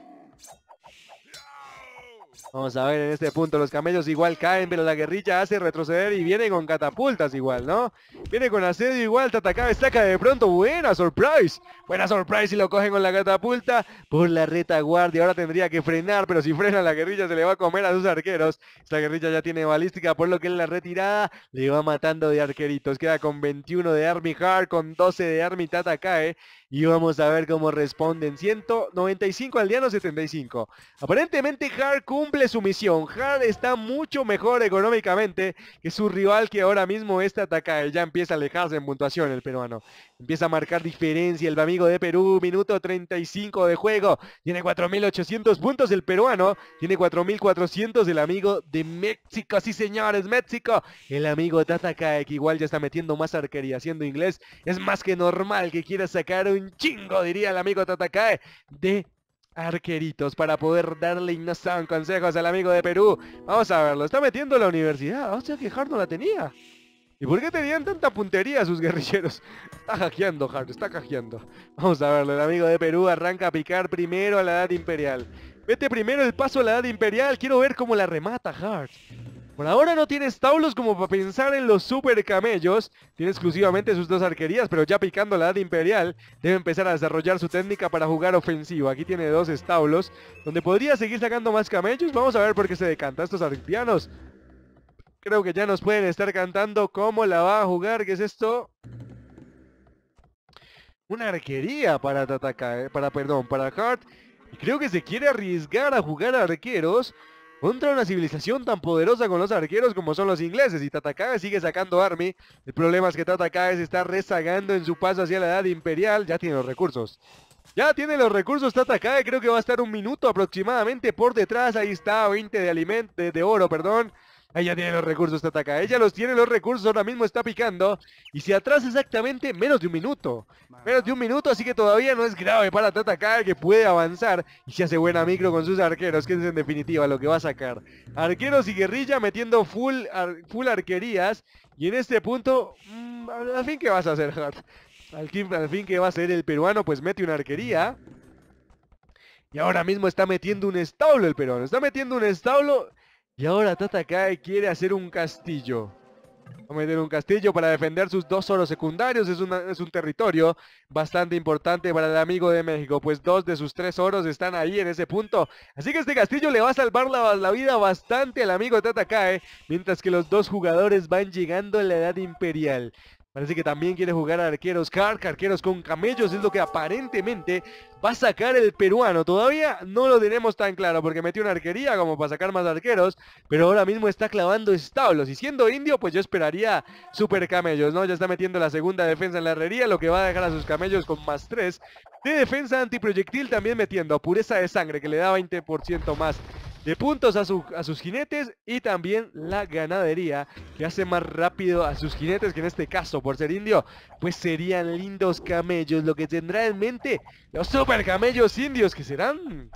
Vamos a ver en este punto, los camellos igual caen, pero la guerrilla hace retroceder y viene con catapultas igual, ¿no? Viene con asedio igual, ataca, saca de pronto, buena surprise, buena surprise y lo cogen con la catapulta por la retaguardia, ahora tendría que frenar, pero si frena la guerrilla se le va a comer a sus arqueros. Esta guerrilla ya tiene balística, por lo que en la retirada le va matando de arqueritos, queda con 21 de Army Hard, con 12 de Army cae y vamos a ver cómo responden. 195 al no 75. Aparentemente Hard cumple su misión. ...Hard está mucho mejor económicamente que su rival que ahora mismo ...está él Ya empieza a alejarse en puntuación el peruano. Empieza a marcar diferencia el amigo de Perú. Minuto 35 de juego. Tiene 4.800 puntos el peruano. Tiene 4.400 el amigo de México. Sí, señores, México. El amigo Tatacae que igual ya está metiendo más arquería. Siendo inglés, es más que normal que quiera sacar un chingo, diría el amigo Tatakae, de arqueritos para poder darle no consejos al amigo de Perú. Vamos a verlo, está metiendo la universidad, o sea que Hard no la tenía. ¿Y por qué tenían tanta puntería sus guerrilleros? Está hackeando, Hard. está hackeando. Vamos a verlo, el amigo de Perú arranca a picar primero a la edad imperial. Vete primero el paso a la edad imperial, quiero ver cómo la remata Hard. Por ahora no tiene establos como para pensar en los super camellos. Tiene exclusivamente sus dos arquerías, pero ya picando la edad imperial, debe empezar a desarrollar su técnica para jugar ofensivo. Aquí tiene dos establos. donde podría seguir sacando más camellos. Vamos a ver por qué se decanta estos arctianos. Creo que ya nos pueden estar cantando cómo la va a jugar. ¿Qué es esto? Una arquería para Tataka, eh, para, perdón, para Hart. Y creo que se quiere arriesgar a jugar arqueros contra una civilización tan poderosa con los arqueros como son los ingleses y Tatakae sigue sacando Army. El problema es que Tatakae se está rezagando en su paso hacia la edad imperial, ya tiene los recursos. Ya tiene los recursos Tatakae, creo que va a estar un minuto aproximadamente por detrás, ahí está, 20 de, aliment de oro, perdón. Ella tiene los recursos, K. Ella los tiene los recursos, ahora mismo está picando. Y si atrás exactamente menos de un minuto. Menos de un minuto, así que todavía no es grave para K, que puede avanzar. Y se hace buena micro con sus arqueros, que es en definitiva lo que va a sacar. Arqueros y guerrilla metiendo full, full arquerías. Y en este punto, mm, al fin, ¿qué vas a hacer, Hart? Al fin, ¿qué va a hacer el peruano? Pues mete una arquería. Y ahora mismo está metiendo un establo el peruano. Está metiendo un establo y ahora Tatakae quiere hacer un castillo. Va a meter un castillo para defender sus dos oros secundarios. Es, es un territorio bastante importante para el amigo de México. Pues dos de sus tres oros están ahí en ese punto. Así que este castillo le va a salvar la, la vida bastante al amigo Tatakae, Mientras que los dos jugadores van llegando a la edad imperial. Parece que también quiere jugar a arqueros Kark, arqueros con camellos, es lo que aparentemente va a sacar el peruano. Todavía no lo tenemos tan claro porque metió una arquería como para sacar más arqueros, pero ahora mismo está clavando establos. Y siendo indio, pues yo esperaría super camellos, ¿no? Ya está metiendo la segunda defensa en la herrería, lo que va a dejar a sus camellos con más 3. De defensa antiproyectil también metiendo pureza de sangre que le da 20% más de puntos a, sus jinetes y también la ganadería que hace más rápido a sus jinetes que en este caso por ser indio pues serían lindos camellos lo que tendrá en mente los super camellos indios que serán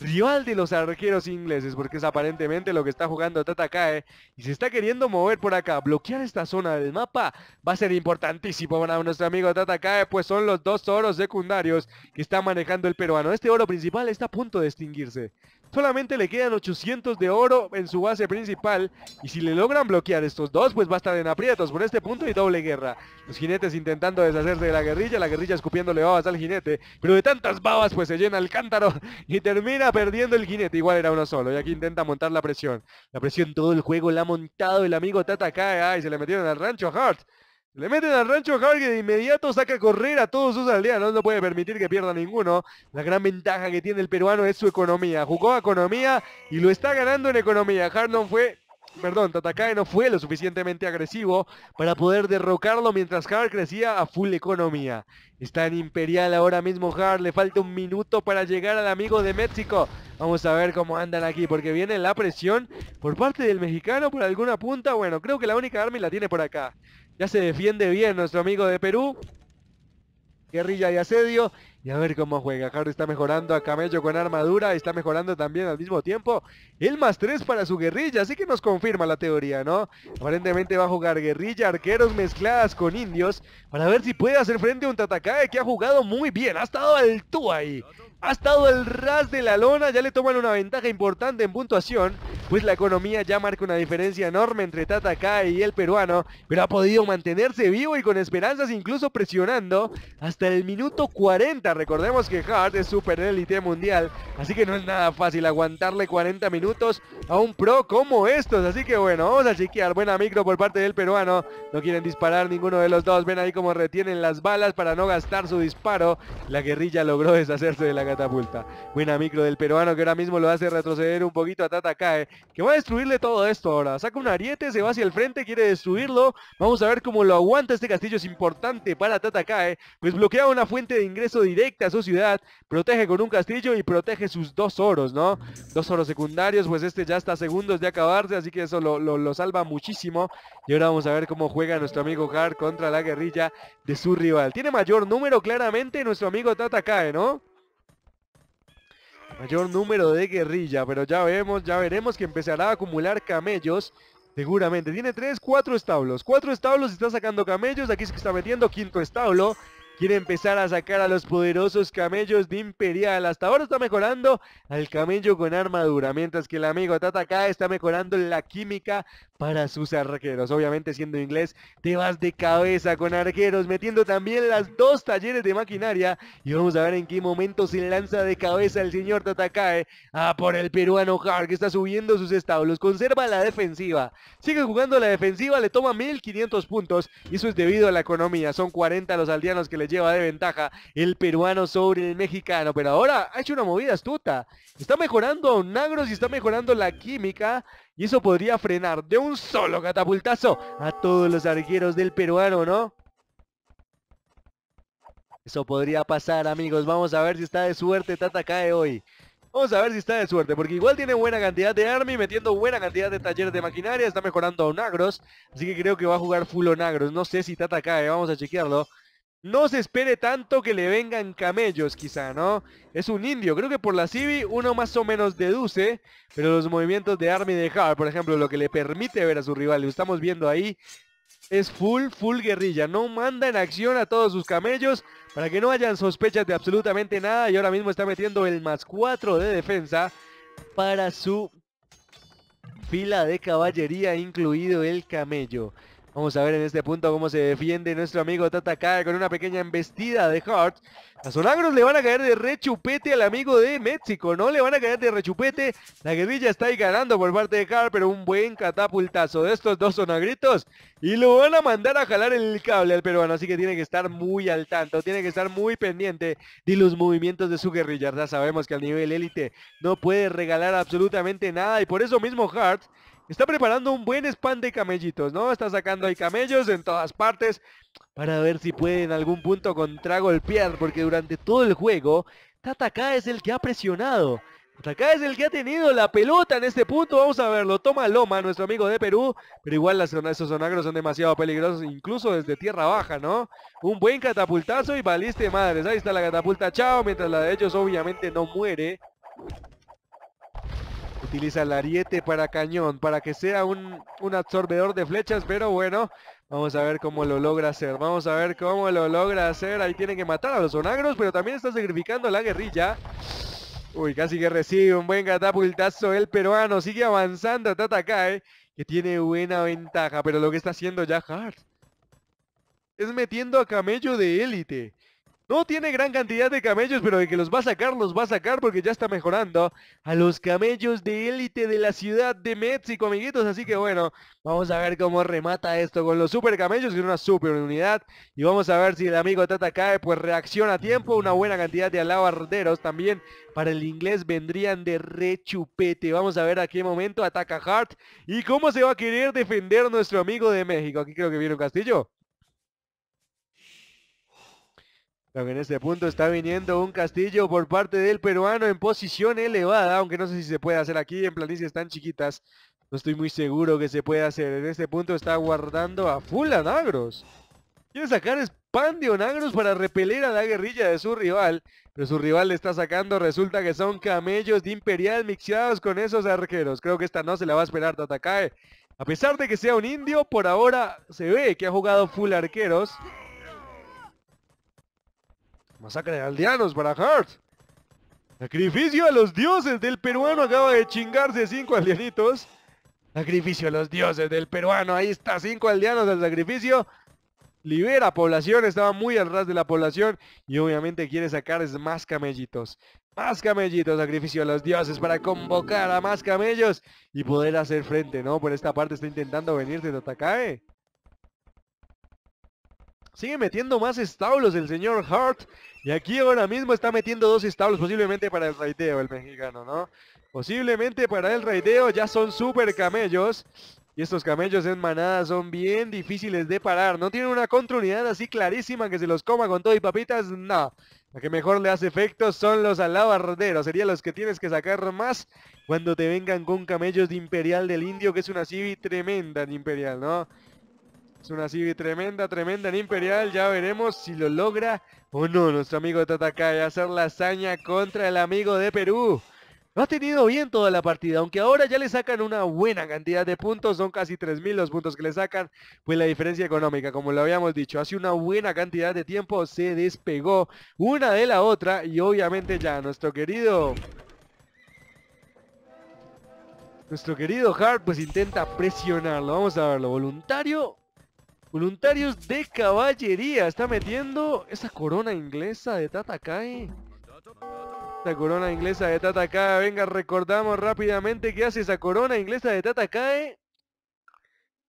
rival de los arqueros ingleses, porque es aparentemente lo que está jugando Tata Kae y se está queriendo mover por acá. Bloquear esta zona del mapa va a ser importantísimo para nuestro amigo Tata Kae, pues son los dos oros secundarios que está manejando el peruano. Este oro principal está a punto de extinguirse. Solamente le quedan 800 de oro en su base principal y si le logran bloquear estos dos, pues va a estar en aprietos por este punto y doble guerra. Los jinetes intentando deshacerse de la guerrilla, la guerrilla escupiéndole babas al jinete, pero de tantas babas pues se llena el cántaro (laughs) y termina perdiendo el jinete. Igual era uno solo y aquí intenta montar la presión. La presión todo el juego la ha montado el amigo Tata Kaya y se le metieron al rancho Hart. Le meten al rancho que de inmediato saca a correr a todos sus aldeanos, no puede permitir que pierda ninguno. La gran ventaja que tiene el peruano es su economía. Jugó a economía y lo está ganando en economía. Hardon fue perdón, Tatakae no fue lo suficientemente agresivo para poder derrocarlo mientras Hart crecía a full economía. Está en Imperial ahora mismo Har. le falta un minuto para llegar al amigo de México. Vamos a ver cómo andan aquí, porque viene la presión por parte del mexicano por alguna punta. Bueno, creo que la única Army la tiene por acá. Ya se defiende bien nuestro amigo de Perú guerrilla y asedio. Y a ver cómo juega. Harry está mejorando a Camello con armadura. Está mejorando también al mismo tiempo. El más 3 para su guerrilla. Así que nos confirma la teoría, ¿no? Aparentemente va a jugar guerrilla, arqueros mezcladas con indios. Para ver si puede hacer frente a un Tatakae que ha jugado muy bien. Ha estado al ahí ha estado el ras de la lona, ya le toman una ventaja importante en puntuación, pues la economía ya marca una diferencia enorme entre Tata Kai y el peruano, pero ha podido mantenerse vivo y con esperanzas incluso presionando hasta el minuto 40. Recordemos que Hart es super élite mundial, así que no es nada fácil aguantarle 40 minutos a un pro como estos, así que bueno, vamos a chequear, buena micro por parte del peruano, no quieren disparar ninguno de los dos, ven ahí como retienen las balas para no gastar su disparo, la guerrilla logró deshacerse de la catapulta. Buena micro del peruano que ahora mismo lo hace retroceder un poquito a Tata que va a destruirle todo esto ahora. Saca un ariete, se va hacia el frente, quiere destruirlo. Vamos a ver cómo lo aguanta este castillo. Es importante para Tata Kae, pues bloquea una fuente de ingreso directa a su ciudad. Protege con un castillo y protege sus dos oros, ¿no? Dos oros secundarios, pues este ya está segundos de acabarse, así que eso lo, salva muchísimo. Y ahora vamos a ver cómo juega nuestro amigo Hart contra la guerrilla de su rival. Tiene mayor número claramente nuestro amigo Tata Kae, ¿no? mayor número de guerrilla, pero ya vemos, ya veremos que empezará a acumular camellos Seguramente. Tiene tres, cuatro establos. Cuatro establos, está sacando camellos. Aquí se está metiendo quinto establo. Quiere empezar a sacar a los poderosos camellos de Imperial. Hasta ahora está mejorando al camello con armadura. Mientras que el amigo K está mejorando la química para sus arqueros. Obviamente siendo inglés, te vas de cabeza con arqueros, metiendo también las dos talleres de maquinaria. Y vamos a ver en qué momento se lanza de cabeza el señor Tatakae a ah, por el peruano Hart, que está subiendo sus establos. Conserva la defensiva. Sigue jugando la defensiva, le toma 1500 puntos. Y eso es debido a la economía. Son 40 los aldeanos que le lleva de ventaja el peruano sobre el mexicano. Pero ahora ha hecho una movida astuta. Está mejorando a Nagros y está mejorando la química y eso podría frenar de un solo catapultazo a todos los arqueros del peruano, ¿no? Eso podría pasar, amigos. Vamos a ver si está de suerte Tata cae hoy. Vamos a ver si está de suerte, porque igual tiene buena cantidad de Army, metiendo buena cantidad de talleres de maquinaria, está mejorando a agros, así que creo que va a jugar full agros. No sé si Tata vamos a chequearlo. No se espere tanto que le vengan camellos, quizá, ¿no? Es un indio. Creo que por la Civi uno más o menos deduce, pero los movimientos de Army de Hard, por ejemplo, lo que le permite ver a su rival, lo estamos viendo ahí, es full, full guerrilla. No manda en acción a todos sus camellos para que no hayan sospechas de absolutamente nada. Y ahora mismo está metiendo el más 4 de defensa para su fila de caballería, incluido el camello. Vamos a ver en este punto cómo se defiende nuestro amigo Tata con una pequeña embestida de Hart. A Sonagros le van a caer de rechupete al amigo de México, ¿no? Le van a caer de rechupete. La guerrilla está ahí ganando por parte de Hart, pero un buen catapultazo de estos dos Sonagritos. Y lo van a mandar a jalar el cable al peruano, así que tiene que estar muy al tanto, tiene que estar muy pendiente de los movimientos de su guerrilla. Ya sabemos que al nivel élite no puede regalar absolutamente nada y por eso mismo Hart Está preparando un buen spam de camellitos, ¿no? Está sacando ahí camellos en todas partes para ver si puede en algún punto contra golpear. porque durante todo el juego, Tataka es el que ha presionado. Tataka es el que ha tenido la pelota en este punto, vamos a verlo. Toma Loma, nuestro amigo de Perú, pero igual las esos sonagros son demasiado peligrosos, incluso desde tierra baja, ¿no? Un buen catapultazo y baliste madres. Ahí está la catapulta, chao, mientras la de ellos obviamente no muere. Utiliza el ariete para cañón, para que sea un, un, absorbedor de flechas, pero bueno, vamos a ver cómo lo logra hacer. Vamos a ver cómo lo logra hacer. Ahí tienen que matar a los onagros, pero también está sacrificando la guerrilla. Uy, casi que recibe un buen catapultazo el peruano. Sigue avanzando Tatakae, que tiene buena ventaja, pero lo que está haciendo ya Hart es metiendo a camello de élite. No tiene gran cantidad de camellos, pero de que los va a sacar, los va a sacar porque ya está mejorando a los camellos de élite de la ciudad de México, amiguitos. Así que bueno, vamos a ver cómo remata esto con los super camellos, que es una super unidad. Y vamos a ver si el amigo Tata cae, pues reacciona a tiempo. Una buena cantidad de alabarderos también para el inglés vendrían de rechupete. Vamos a ver a qué momento ataca Hart y cómo se va a querer defender nuestro amigo de México. Aquí creo que viene un castillo. en este punto está viniendo un castillo por parte del peruano en posición elevada, aunque no sé si se puede hacer aquí en planicies tan chiquitas. No estoy muy seguro que se pueda hacer. En este punto está guardando a full Quiere sacar spam de para repeler a la guerrilla de su rival. Pero su rival le está sacando. Resulta que son camellos de Imperial mixeados con esos arqueros. Creo que esta no se la va a esperar Tatakae. A pesar de que sea un indio, por ahora se ve que ha jugado full arqueros saca de aldeanos para Hart. Sacrificio a los dioses del peruano. Acaba de chingarse cinco aldeanitos. Sacrificio a los dioses del peruano. Ahí está, cinco aldeanos del sacrificio. Libera población, estaba muy al ras de la población y obviamente quiere sacar más camellitos. Más camellitos, sacrificio a los dioses para convocar a más camellos y poder hacer frente, ¿no? Por esta parte está intentando venir desde acá Sigue metiendo más establos el señor Hart. Y aquí ahora mismo está metiendo dos establos posiblemente para el raideo el mexicano, ¿no? Posiblemente para el raideo ya son super camellos. Y estos camellos en manada son bien difíciles de parar. No tienen una contraunidad así clarísima que se los coma con todo y papitas. No. Lo que mejor le hace efecto son los alabarderos. Sería los que tienes que sacar más cuando te vengan con camellos de Imperial del Indio, que es una civi tremenda de Imperial, ¿no? Es una serie tremenda, tremenda en Imperial. Ya veremos si lo logra o no nuestro amigo a hacer la hazaña contra el amigo de Perú. no ha tenido bien toda la partida, aunque ahora ya le sacan una buena cantidad de puntos, son casi 3.000 los puntos que le sacan, pues la diferencia económica, como lo habíamos dicho, hace una buena cantidad de tiempo se despegó una de la otra y obviamente ya nuestro querido... Nuestro querido Hart pues intenta presionarlo, vamos a verlo, voluntario Voluntarios de caballería. Está metiendo esa corona inglesa de Tatakai. Esa corona inglesa de Tata Venga, recordamos rápidamente qué hace esa corona inglesa de Tata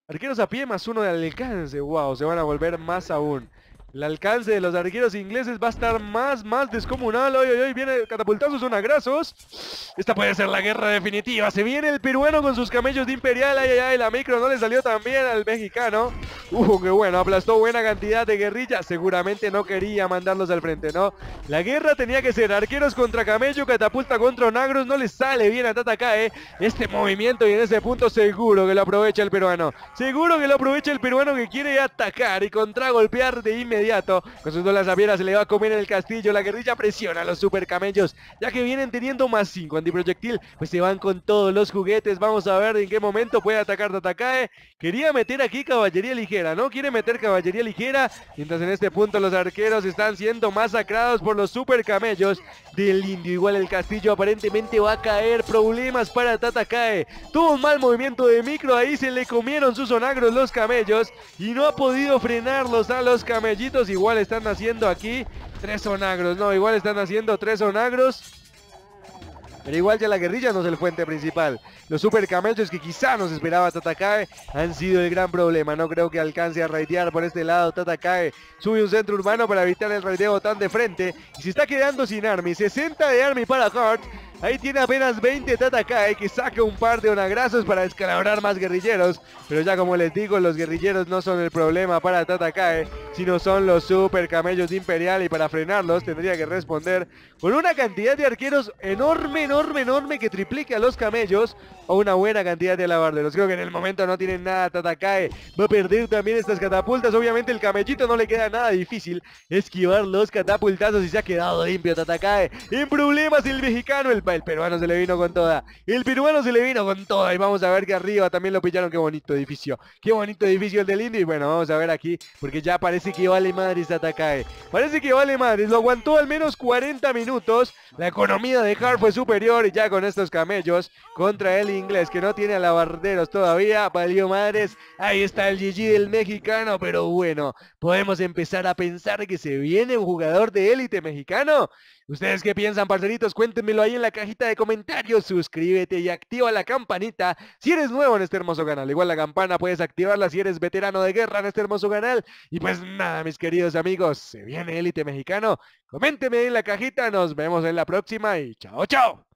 Arqueros a pie más uno de alcance. Wow, se van a volver más aún. El alcance de los arqueros ingleses va a estar más, más descomunal. Hoy, hoy, hoy viene catapultazos grasos. Esta puede ser la guerra definitiva. Se viene el peruano con sus camellos de Imperial. Ay, ay, ay, la micro no le salió tan bien al mexicano. Uh, qué bueno, aplastó buena cantidad de guerrillas. Seguramente no quería mandarlos al frente, ¿no? La guerra tenía que ser arqueros contra camello, catapulta contra Nagros. No le sale bien a Tatacae ¿eh? este movimiento y en ese punto seguro que lo aprovecha el peruano. Seguro que lo aprovecha el peruano que quiere atacar y contra golpear de inmediato inmediato. Con sus dos avieras se le va a comer el castillo. La guerrilla presiona a los camellos. Ya que vienen teniendo más 5 antiproyectil. Pues se van con todos los juguetes. Vamos a ver en qué momento puede atacar Tatakae. Quería meter aquí caballería ligera, ¿no? Quiere meter caballería ligera. Mientras en este punto los arqueros están siendo masacrados por los super camellos. del indio. Igual el castillo aparentemente va a caer. Problemas para Tatakae. Tuvo un mal movimiento de micro. Ahí se le comieron sus onagros los camellos. Y no ha podido frenarlos a los camellitos igual están haciendo aquí tres onagros, No, igual están haciendo tres onagros Pero igual ya la guerrilla no es el fuente principal. Los super que quizá nos esperaba Tatakae han sido el gran problema. No creo que alcance a raidear por este lado. Tatakae sube un centro urbano para evitar el raideo tan de frente. Y se está quedando sin Army. 60 de Army para Hart. Ahí tiene apenas 20 Tatakae... que saca un par de onagrazos para escalabrar más guerrilleros. Pero ya como les digo, los guerrilleros no son el problema para Tatakae. sino son los super camellos de Imperial y para frenarlos tendría que responder con una cantidad de arqueros enorme, enorme, enorme que triplique a los camellos o una buena cantidad de alabarderos. Creo que en el momento no tienen nada Tatakae... Va a perder también estas catapultas. Obviamente el camellito no le queda nada difícil esquivar los catapultazos y se ha quedado limpio Tatakae... Sin problemas el mexicano, el el peruano se le vino con toda. El peruano se le vino con toda. Y vamos a ver que arriba también lo pillaron. Qué bonito edificio. Qué bonito edificio el del indio. Y bueno, vamos a ver aquí. Porque ya parece que vale madres Atacae eh. Parece que vale madres. Lo aguantó al menos 40 minutos. La economía de Hart fue superior. Y ya con estos camellos contra el inglés que no tiene alabarderos todavía. Valió madres. Ahí está el GG del mexicano. Pero bueno, podemos empezar a pensar que se viene un jugador de élite mexicano. ¿Ustedes qué piensan, parceritos? Cuéntenmelo ahí en la cajita de comentarios. Suscríbete y activa la campanita si eres nuevo en este hermoso canal. Igual la campana puedes activarla si eres veterano de guerra en este hermoso canal. Y pues nada, mis queridos amigos, se viene élite mexicano. Coménteme ahí en la cajita. Nos vemos en la próxima y chao, chao.